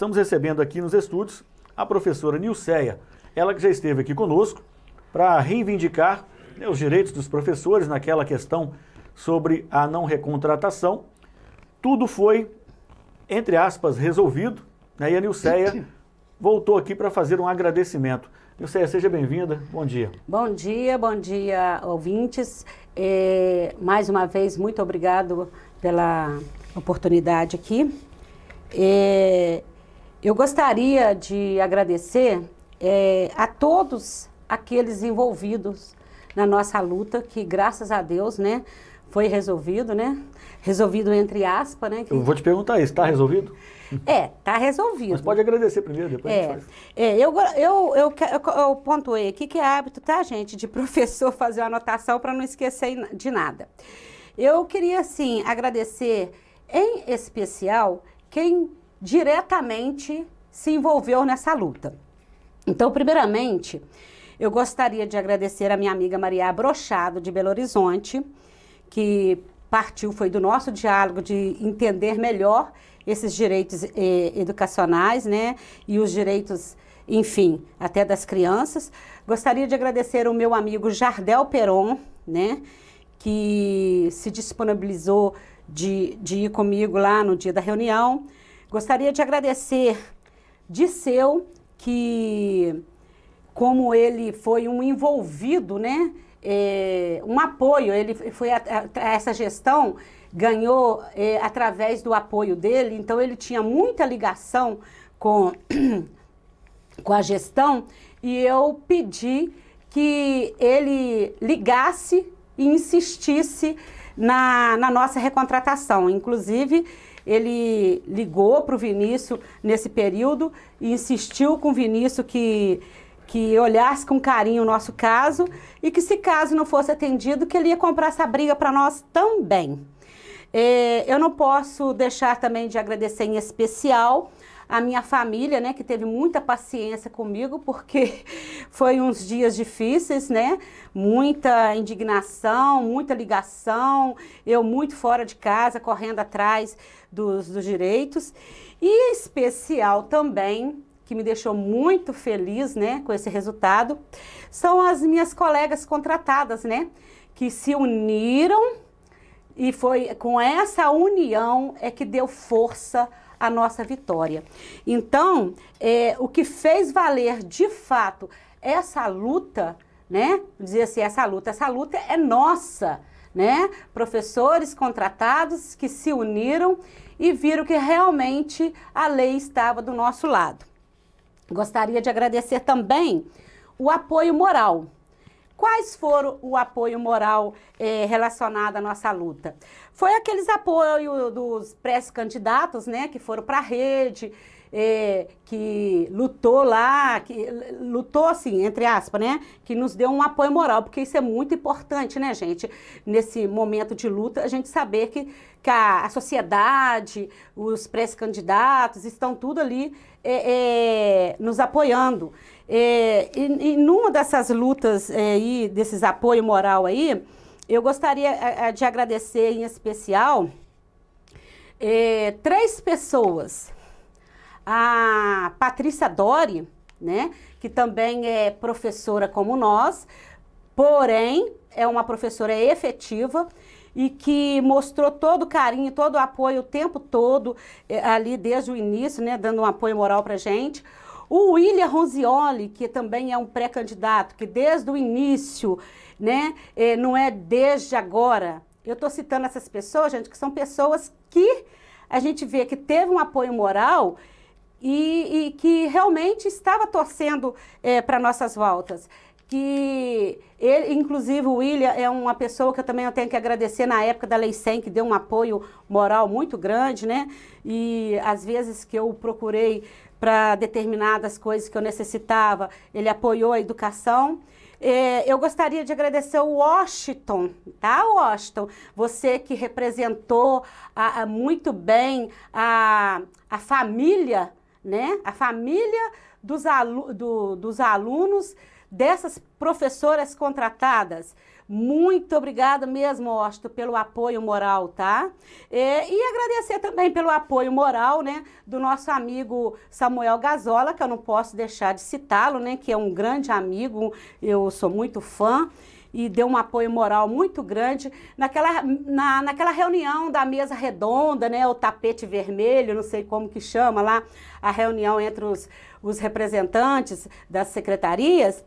estamos recebendo aqui nos estúdios a professora Nilceia, ela que já esteve aqui conosco para reivindicar né, os direitos dos professores naquela questão sobre a não recontratação. Tudo foi, entre aspas, resolvido, né, e a Nilceia voltou aqui para fazer um agradecimento. Nilceia, seja bem-vinda, bom dia. Bom dia, bom dia, ouvintes. É, mais uma vez, muito obrigado pela oportunidade aqui. É, eu gostaria de agradecer é, a todos aqueles envolvidos na nossa luta, que graças a Deus, né, foi resolvido, né? Resolvido entre aspas, né? Que... Eu vou te perguntar isso, está resolvido? É, está resolvido. Mas pode agradecer primeiro, depois é, a gente é, faz. É, eu, eu, eu, eu pontuei aqui que é hábito, tá, gente, de professor fazer uma anotação para não esquecer de nada. Eu queria, assim, agradecer em especial quem diretamente se envolveu nessa luta. Então, primeiramente, eu gostaria de agradecer a minha amiga Maria Brochado, de Belo Horizonte, que partiu, foi do nosso diálogo de entender melhor esses direitos eh, educacionais, né, e os direitos, enfim, até das crianças. Gostaria de agradecer o meu amigo Jardel Peron, né, que se disponibilizou de, de ir comigo lá no dia da reunião. Gostaria de agradecer de seu que como ele foi um envolvido, né? É, um apoio, ele foi a, a, essa gestão ganhou é, através do apoio dele, então ele tinha muita ligação com, com a gestão e eu pedi que ele ligasse e insistisse na, na nossa recontratação. Inclusive, ele ligou para o Vinícius nesse período e insistiu com o Vinícius que que olhasse com carinho o nosso caso e que se caso não fosse atendido, que ele ia comprar essa briga para nós também. É, eu não posso deixar também de agradecer em especial a minha família, né, que teve muita paciência comigo, porque foi uns dias difíceis, né? Muita indignação, muita ligação, eu muito fora de casa, correndo atrás dos, dos direitos. E em especial também que me deixou muito feliz, né, com esse resultado, são as minhas colegas contratadas, né, que se uniram e foi com essa união é que deu força a nossa vitória. Então, é, o que fez valer de fato essa luta, né? Dizer assim, essa luta, essa luta é nossa, né? Professores contratados que se uniram e viram que realmente a lei estava do nosso lado. Gostaria de agradecer também o apoio moral Quais foram o apoio moral eh, relacionado à nossa luta? Foi aqueles apoio dos pré-candidatos, né, que foram para a rede, eh, que lutou lá, que lutou assim, entre aspas, né, que nos deu um apoio moral, porque isso é muito importante, né, gente, nesse momento de luta, a gente saber que, que a, a sociedade, os pré-candidatos estão tudo ali eh, eh nos apoiando. É, e, e numa dessas lutas é, e desses apoio moral aí, eu gostaria é, é, de agradecer em especial é, três pessoas. A Patrícia Dori, né, que também é professora como nós, porém é uma professora efetiva e que mostrou todo o carinho, todo o apoio o tempo todo, é, ali desde o início, né, dando um apoio moral para a gente o William Ronzioli, que também é um pré-candidato, que desde o início, né, é, não é desde agora. Eu estou citando essas pessoas, gente, que são pessoas que a gente vê que teve um apoio moral e, e que realmente estava torcendo é, para nossas voltas que ele, inclusive o William é uma pessoa que eu também tenho que agradecer na época da Lei 100, que deu um apoio moral muito grande, né? E às vezes que eu procurei para determinadas coisas que eu necessitava, ele apoiou a educação. É, eu gostaria de agradecer o Washington, tá, Washington? Você que representou a, a muito bem a, a família, né? A família dos, alu do, dos alunos dessas professoras contratadas. Muito obrigada mesmo, Osto, pelo apoio moral, tá? É, e agradecer também pelo apoio moral, né, do nosso amigo Samuel Gazola, que eu não posso deixar de citá-lo, né, que é um grande amigo, eu sou muito fã e deu um apoio moral muito grande naquela, na, naquela reunião da mesa redonda, né, o tapete vermelho, não sei como que chama lá, a reunião entre os, os representantes das secretarias,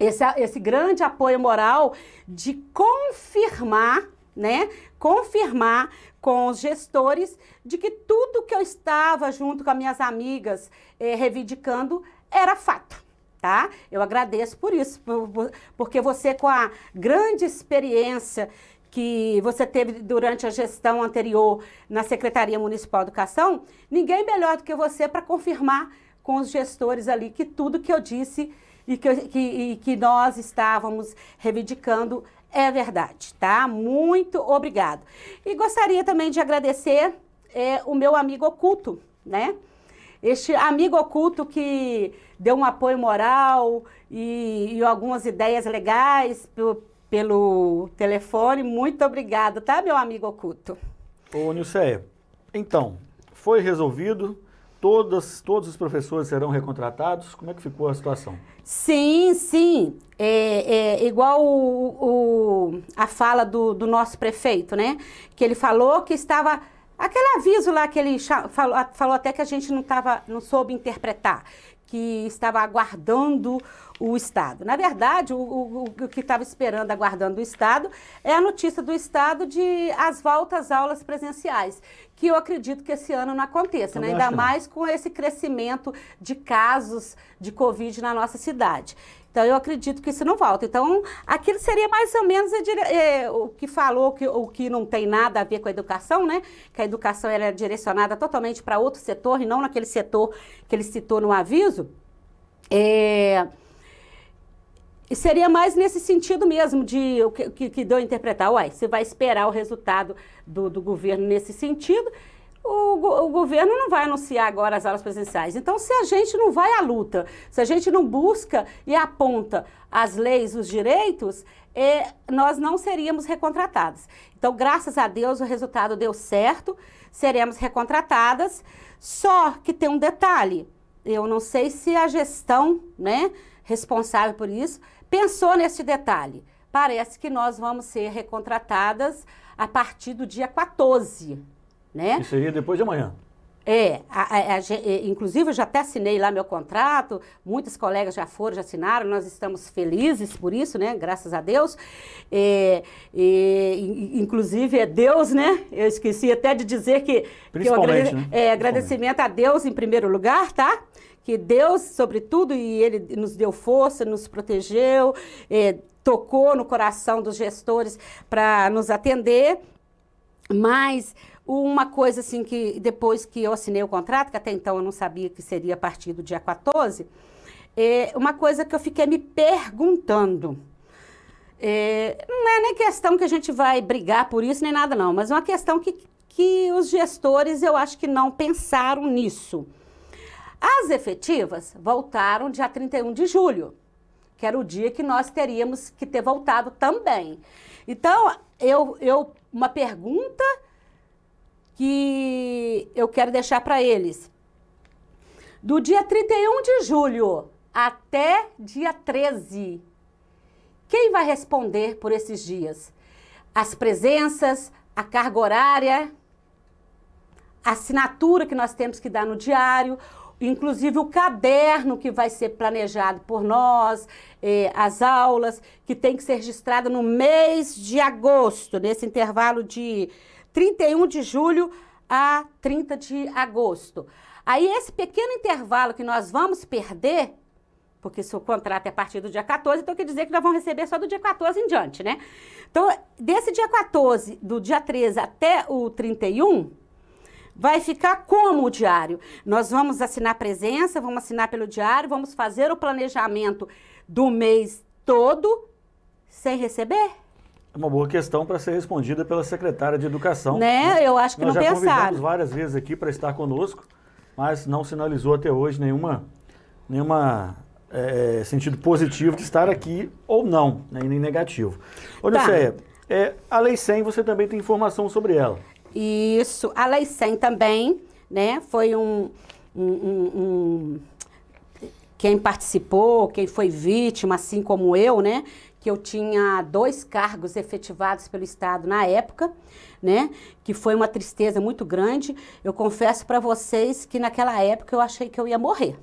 esse, esse grande apoio moral de confirmar, né? Confirmar com os gestores de que tudo que eu estava junto com as minhas amigas eh, reivindicando era fato tá? Eu agradeço por isso, por, por, porque você com a grande experiência que você teve durante a gestão anterior na Secretaria Municipal de Educação, ninguém melhor do que você para confirmar com os gestores ali que tudo que eu disse e que, que, e que nós estávamos reivindicando é verdade, tá? Muito obrigado. E gostaria também de agradecer é, o meu amigo oculto, né? Este amigo oculto que deu um apoio moral e, e algumas ideias legais pelo, pelo telefone. Muito obrigado, tá, meu amigo oculto? Ô, Nilceia, então, foi resolvido Todas, todos os professores serão recontratados? Como é que ficou a situação? Sim, sim. É, é igual o, o, a fala do, do nosso prefeito, né? Que ele falou que estava aquele aviso lá que ele falou, falou até que a gente não, tava, não soube interpretar, que estava aguardando o Estado. Na verdade, o, o, o que estava esperando, aguardando o Estado, é a notícia do Estado de as voltas aulas presenciais, que eu acredito que esse ano não aconteça, né? ainda mais com esse crescimento de casos de Covid na nossa cidade. Então, eu acredito que isso não volta. Então, aquilo seria mais ou menos é, o que falou, que, o que não tem nada a ver com a educação, né? Que a educação era é direcionada totalmente para outro setor e não naquele setor que ele citou no aviso. É, seria mais nesse sentido mesmo, de o que, que, deu a interpretar. Uai, você vai esperar o resultado do, do governo nesse sentido, o, o, governo não vai anunciar agora as aulas presenciais. Então, se a gente não vai à luta, se a gente não busca e aponta as leis, os direitos, é, nós não seríamos recontratados. Então, graças a Deus, o resultado deu certo, seremos recontratadas. Só que tem um detalhe: eu não sei se a gestão né, responsável por isso Pensou nesse detalhe? Parece que nós vamos ser recontratadas a partir do dia 14, né? Que seria é depois de amanhã. É, a, a, a, inclusive eu já até assinei lá meu contrato, muitos colegas já foram, já assinaram, nós estamos felizes por isso, né? Graças a Deus. É, é, inclusive é Deus, né? Eu esqueci até de dizer que. Principalmente, que agrade, né? é, agradecimento a Deus em primeiro lugar, tá? Que Deus, sobretudo, e Ele nos deu força, nos protegeu, é, tocou no coração dos gestores para nos atender. Mas uma coisa assim que depois que eu assinei o contrato, que até então eu não sabia que seria a partir do dia 14, é uma coisa que eu fiquei me perguntando. É, não é nem questão que a gente vai brigar por isso nem nada, não, mas é uma questão que, que os gestores eu acho que não pensaram nisso. As efetivas voltaram dia 31 de julho, que era o dia que nós teríamos que ter voltado também. Então, eu, eu uma pergunta que eu quero deixar para eles. Do dia 31 de julho até dia 13, quem vai responder por esses dias? As presenças, a carga horária, a assinatura que nós temos que dar no diário, inclusive o caderno que vai ser planejado por nós, eh, as aulas, que tem que ser registrada no mês de agosto, nesse intervalo de 31 de julho a 30 de agosto. Aí esse pequeno intervalo que nós vamos perder, porque seu contrato é a partir do dia 14, então quer dizer que nós vamos receber só do dia 14 em diante, né? Então, desse dia 14, do dia 13 até o 31, vai ficar como o diário? Nós vamos assinar presença, vamos assinar pelo diário, vamos fazer o planejamento do mês todo sem receber? É uma boa questão para ser respondida pela secretária de Educação. Né? né? Eu acho que Nós não já pensaram. várias vezes aqui para estar conosco, mas não sinalizou até hoje nenhuma, nenhuma é, é sentido positivo de estar aqui ou não, né? nem negativo. Olha, tá. Céia, é, a Lei 100, você também tem informação sobre ela. Isso, a Lei 100 também, né? Foi um, um, um, um quem participou, quem foi vítima, assim como eu, né? que eu tinha dois cargos efetivados pelo Estado na época, né? Que foi uma tristeza muito grande. Eu confesso para vocês que naquela época eu achei que eu ia morrer.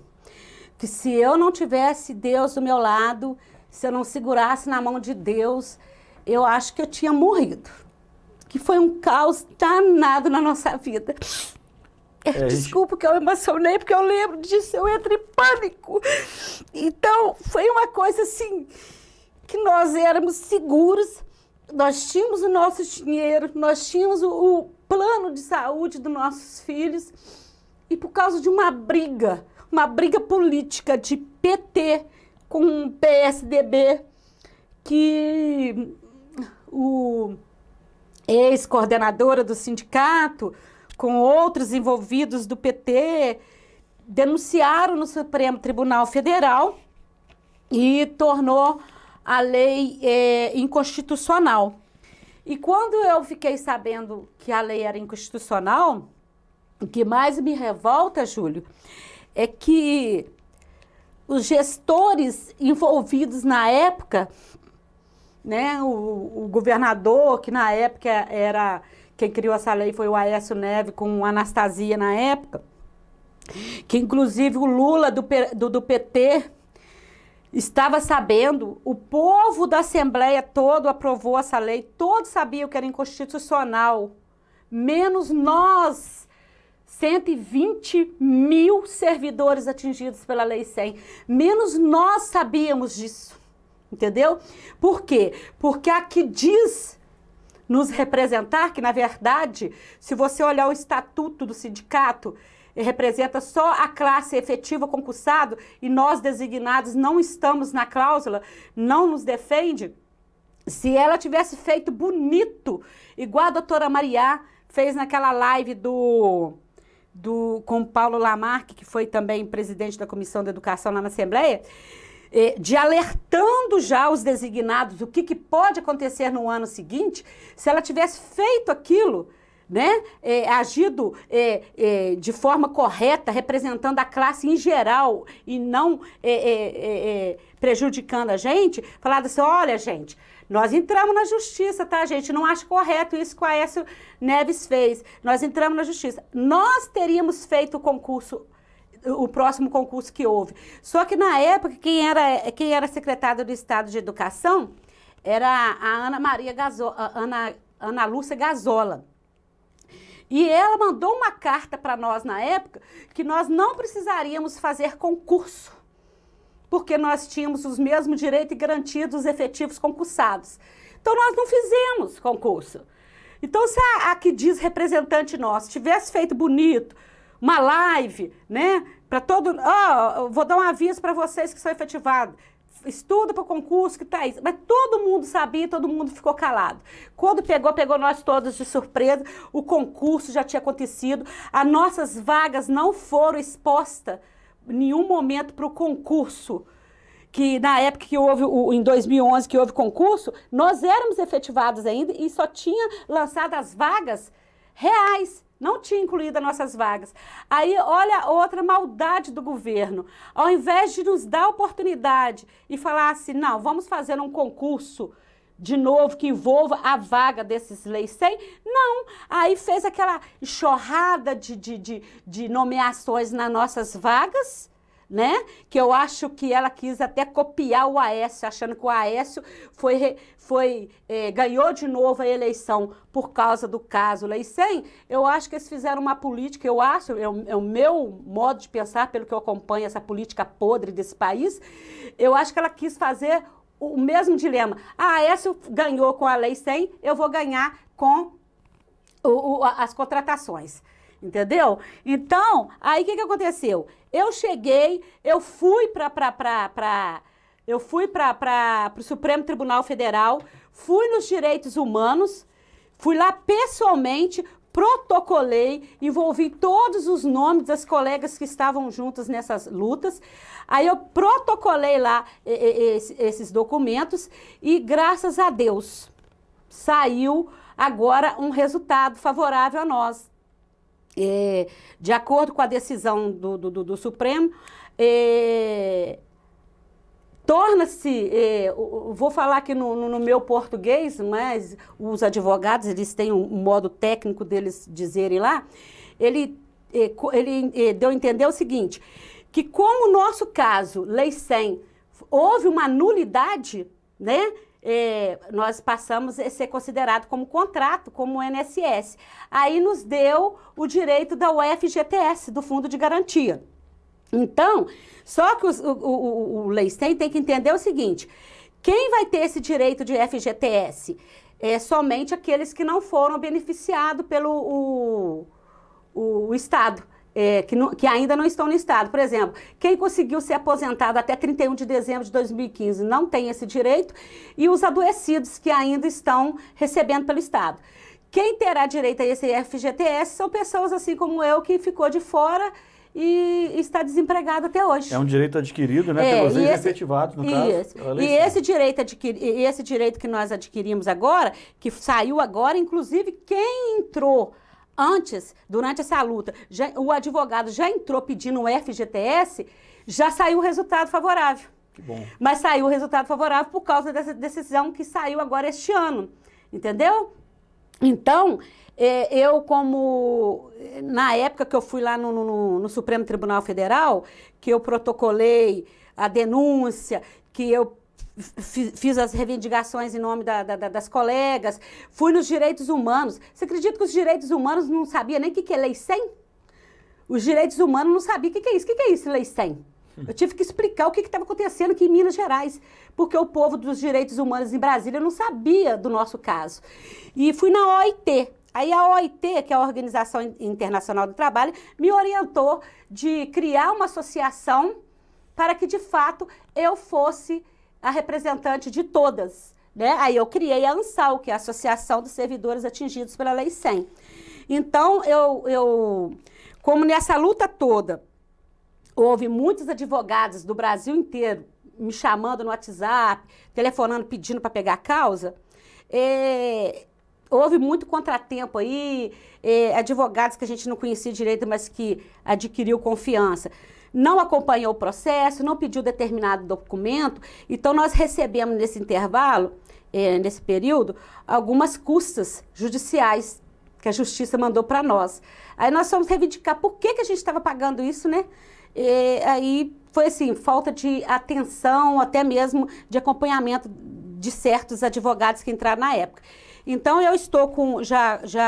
Que se eu não tivesse Deus do meu lado, se eu não segurasse na mão de Deus, eu acho que eu tinha morrido. Que foi um caos danado na nossa vida. É, é Desculpa que eu emocionei, porque eu lembro disso, eu entro em pânico. Então, foi uma coisa assim que nós éramos seguros, nós tínhamos o nosso dinheiro, nós tínhamos o, o plano de saúde dos nossos filhos. E por causa de uma briga, uma briga política de PT com o PSDB, que o ex-coordenadora do sindicato, com outros envolvidos do PT, denunciaram no Supremo Tribunal Federal e tornou a lei é, inconstitucional. E quando eu fiquei sabendo que a lei era inconstitucional, o que mais me revolta, Júlio, é que os gestores envolvidos na época, né, o, o governador, que na época era quem criou essa lei foi o Aécio Neve com Anastasia na época, que inclusive o Lula do, do, do PT estava sabendo, o povo da Assembleia todo aprovou essa lei, todos sabiam que era inconstitucional, menos nós. 120 mil servidores atingidos pela Lei 100. Menos nós sabíamos disso, entendeu? Por quê? Porque a que diz nos representar, que na verdade, se você olhar o estatuto do sindicato, representa só a classe efetiva concursado e nós designados não estamos na cláusula, não nos defende. Se ela tivesse feito bonito, igual a doutora Maria fez naquela live do do, com Paulo Lamarck, que foi também presidente da Comissão da Educação lá na Assembleia, eh, de alertando já os designados o que, que pode acontecer no ano seguinte, se ela tivesse feito aquilo, né, é, agido é, é, de forma correta, representando a classe em geral e não é, é, é, prejudicando a gente, falado assim: olha, gente, nós entramos na justiça, tá, gente? Não acho correto isso que o Aécio Neves fez. Nós entramos na justiça. Nós teríamos feito o concurso o próximo concurso que houve. Só que na época, quem era, quem era secretária do Estado de Educação era a Ana Maria Gazo, a Ana, Ana Lúcia Gazola. E ela mandou uma carta para nós na época que nós não precisaríamos fazer concurso, porque nós tínhamos os mesmos direitos e garantidos efetivos concursados. Então nós não fizemos concurso. Então se a, a que diz representante nosso tivesse feito bonito, uma live, né, para todo, oh, vou dar um aviso para vocês que são efetivados estuda para o concurso que está isso. Mas todo mundo sabia, todo mundo ficou calado. Quando pegou, pegou nós todos de surpresa. O concurso já tinha acontecido. As nossas vagas não foram expostas em nenhum momento para o concurso. Que na época que houve, o, em 2011, que houve concurso, nós éramos efetivados ainda e só tinha lançado as vagas reais. Não tinha incluído as nossas vagas. Aí, olha outra maldade do governo. Ao invés de nos dar oportunidade e falar assim, não, vamos fazer um concurso de novo que envolva a vaga desses leis 100, não. Aí fez aquela enxurrada de, de, de, de nomeações nas nossas vagas né? Que eu acho que ela quis até copiar o Aécio, achando que o Aécio foi, foi, é, ganhou de novo a eleição por causa do caso Lei 100 Eu acho que eles fizeram uma política, eu acho, é, é o meu modo de pensar, pelo que eu acompanho essa política podre desse país, eu acho que ela quis fazer o mesmo dilema. A ah, Aécio ganhou com a Lei 100, eu vou ganhar com o, o, as contratações entendeu? Então, aí o que, que aconteceu? Eu cheguei, eu fui para eu fui para o Supremo Tribunal Federal, fui nos direitos humanos, fui lá pessoalmente, protocolei, envolvi todos os nomes das colegas que estavam juntas nessas lutas. Aí eu protocolei lá esses documentos e, graças a Deus, saiu agora um resultado favorável a nós. É, de acordo com a decisão do, do, do, do Supremo, é, torna-se, eh, vou falar aqui no, no, meu português, mas os advogados, eles têm um, modo técnico deles dizerem lá, ele, ele deu a entender o seguinte, que como o nosso caso, Lei 100, houve uma nulidade, né, eh, nós passamos a ser considerado como contrato, como NSS. Aí nos deu o direito da UFGTS, do Fundo de Garantia. Então, só que os, o, o, o tem que entender o seguinte, quem vai ter esse direito de FGTS? É somente aqueles que não foram beneficiados pelo o, o Estado é, que, não, que, ainda não estão no Estado. Por exemplo, quem conseguiu ser aposentado até 31 de dezembro de 2015 não tem esse direito, e os adoecidos que ainda estão recebendo pelo Estado. Quem terá direito a esse FGTS são pessoas assim como eu que ficou de fora e está desempregado até hoje. É um direito adquirido, né, é, vocês efetivados, no caso. Esse, e esse direito, adquiri, esse direito que nós adquirimos agora, que saiu agora, inclusive quem entrou Antes, durante essa luta, já, o advogado já entrou pedindo o FGTS, já saiu o resultado favorável. Mas saiu o resultado favorável por causa dessa decisão que saiu agora este ano. Entendeu? Então, é, eu como, na época que eu fui lá no, no, no Supremo Tribunal Federal, que eu protocolei a denúncia, que eu fiz as reivindicações em nome da, da, das colegas, fui nos direitos humanos. Você acredita que os direitos humanos não sabia nem o que, que é lei 100? Os direitos humanos não sabiam o que, que é isso. O que, que é isso, lei 100? Eu tive que explicar o que estava acontecendo aqui em Minas Gerais, porque o povo dos direitos humanos em Brasília não sabia do nosso caso. E fui na OIT. Aí a OIT, que é a Organização Internacional do Trabalho, me orientou de criar uma associação para que, de fato, eu fosse a representante de todas. Né? Aí eu criei a ANSAL, que é a Associação dos Servidores Atingidos pela Lei 100. Então, eu, eu como nessa luta toda, houve muitos advogados do Brasil inteiro me chamando no WhatsApp, telefonando, pedindo para pegar a causa, é, houve muito contratempo aí, eh, advogados que a gente não conhecia direito, mas que adquiriu confiança. Não acompanhou o processo, não pediu determinado documento. Então, nós recebemos nesse intervalo, eh, nesse período, algumas custas judiciais que a justiça mandou para nós. Aí nós fomos reivindicar por que, que a gente estava pagando isso, né? E, é, aí foi assim, falta de atenção, até mesmo de acompanhamento de certos advogados que entraram na época. Então eu estou com, já, já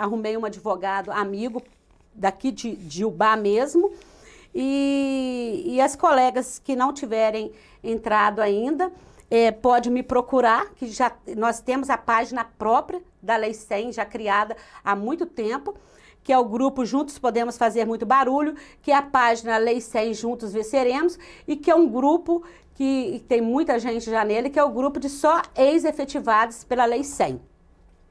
arrumei um advogado amigo daqui de, de Ubá mesmo, e, e as colegas que não tiverem entrado ainda, é, pode me procurar, que já nós temos a página própria da Lei 100, já criada há muito tempo, que é o grupo Juntos Podemos Fazer Muito Barulho, que é a página Lei 100 Juntos Venceremos, e que é um grupo que tem muita gente já nele, que é o grupo de só ex-efetivados pela Lei 100.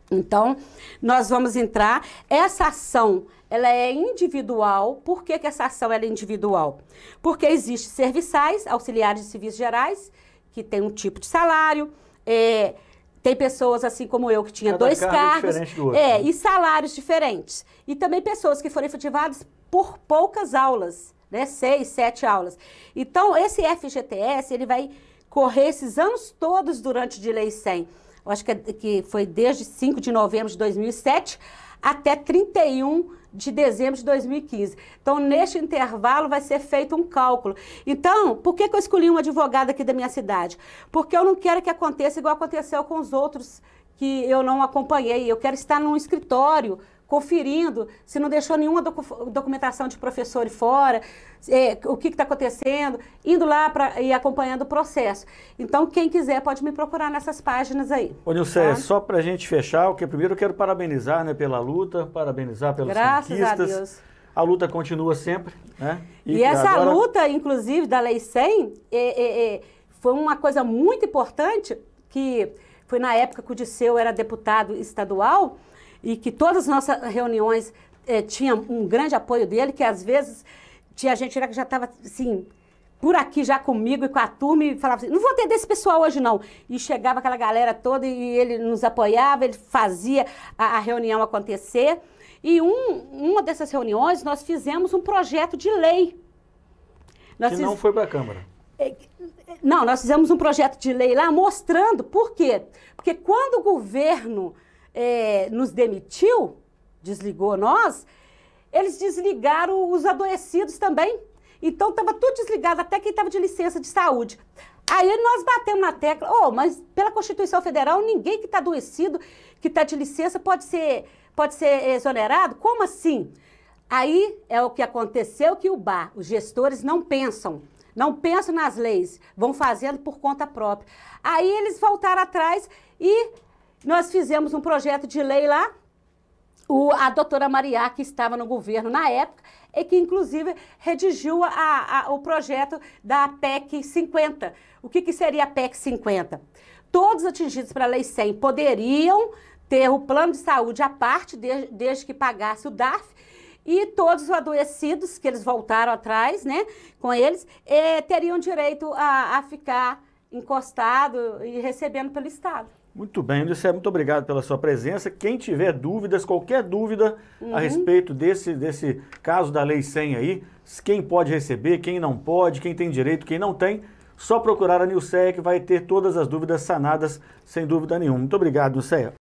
Então, nós vamos entrar. Essa ação, ela é individual. Por que, que essa ação é individual? Porque existem serviçais, auxiliares de serviços gerais, que tem um tipo de salário. É, tem pessoas assim como eu que tinha Cada dois é cargos, é, do é, né? e salários diferentes. E também pessoas que foram efetivadas por poucas aulas, né? Seis, sete aulas. Então, esse FGTS, ele vai correr esses anos todos durante de lei 100 eu acho que, é, que foi desde 5 de novembro de 2007 até 31 de dezembro de 2015. Então, neste intervalo, vai ser feito um cálculo. Então, por que, que eu escolhi um advogado aqui da minha cidade? Porque eu não quero que aconteça igual aconteceu com os outros que eu não acompanhei. Eu quero estar num escritório conferindo se não deixou nenhuma docu documentação de professor fora, é, o que está acontecendo, indo lá para e acompanhando o processo. Então, quem quiser pode me procurar nessas páginas aí. Ô, Nilce, tá? só para a gente fechar, o que primeiro eu quero parabenizar né, pela luta, parabenizar pelos Graças conquistas. a Deus a luta continua sempre, né? E, e essa agora... luta, inclusive, da Lei 100, é, é, é, foi uma coisa muito importante que foi na época que o Disseu era deputado estadual e que todas as nossas reuniões eh, tinham um grande apoio dele, que às vezes tinha gente que já estava assim, por aqui já comigo e com a turma e falava assim, não vou atender esse pessoal hoje não. E chegava aquela galera toda e ele nos apoiava, ele fazia a, a reunião acontecer. E um, uma dessas reuniões nós fizemos um projeto de lei. Nós que fiz... não foi para a Câmara. É, não, nós fizemos um projeto de lei lá mostrando por quê. Porque quando o governo é, nos demitiu, desligou nós, eles desligaram os adoecidos também. Então estava tudo desligado, até quem estava de licença de saúde. Aí nós batemos na tecla, oh, mas pela Constituição Federal, ninguém que está adoecido, que está de licença, pode ser, pode ser exonerado? Como assim? Aí é o que aconteceu que o bar, os gestores não pensam, não pensam nas leis, vão fazendo por conta própria. Aí eles voltaram atrás e nós fizemos um projeto de lei lá, o, a doutora Maria, que estava no governo na época, e que inclusive redigiu a, a, o projeto da PEC 50. O que, que seria a PEC 50? Todos atingidos pela Lei 100 poderiam ter o plano de saúde à parte, de, desde que pagasse o DARF, e todos os adoecidos, que eles voltaram atrás, né, com eles, eh, teriam direito a, a ficar encostado e recebendo pelo Estado. Muito bem, Lissé, muito obrigado pela sua presença. Quem tiver dúvidas, qualquer dúvida uhum. a respeito desse, desse caso da Lei 100 aí, quem pode receber, quem não pode, quem tem direito, quem não tem, só procurar a Nilceia que vai ter todas as dúvidas sanadas, sem dúvida nenhuma. Muito obrigado, Nilceia.